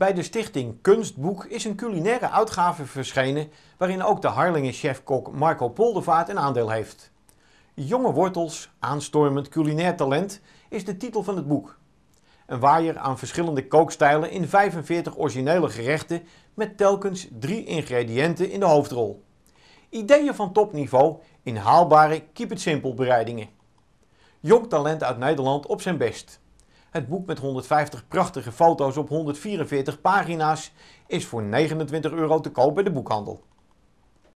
Bij de stichting Kunstboek is een culinaire uitgave verschenen waarin ook de Harlingen chefkok Marco Poldervaart een aandeel heeft. Jonge wortels, aanstormend culinair talent is de titel van het boek. Een waaier aan verschillende kookstijlen in 45 originele gerechten met telkens drie ingrediënten in de hoofdrol. Ideeën van topniveau in haalbare keep it simple bereidingen. Jong talent uit Nederland op zijn best. Het boek met 150 prachtige foto's op 144 pagina's is voor 29 euro te koop bij de boekhandel.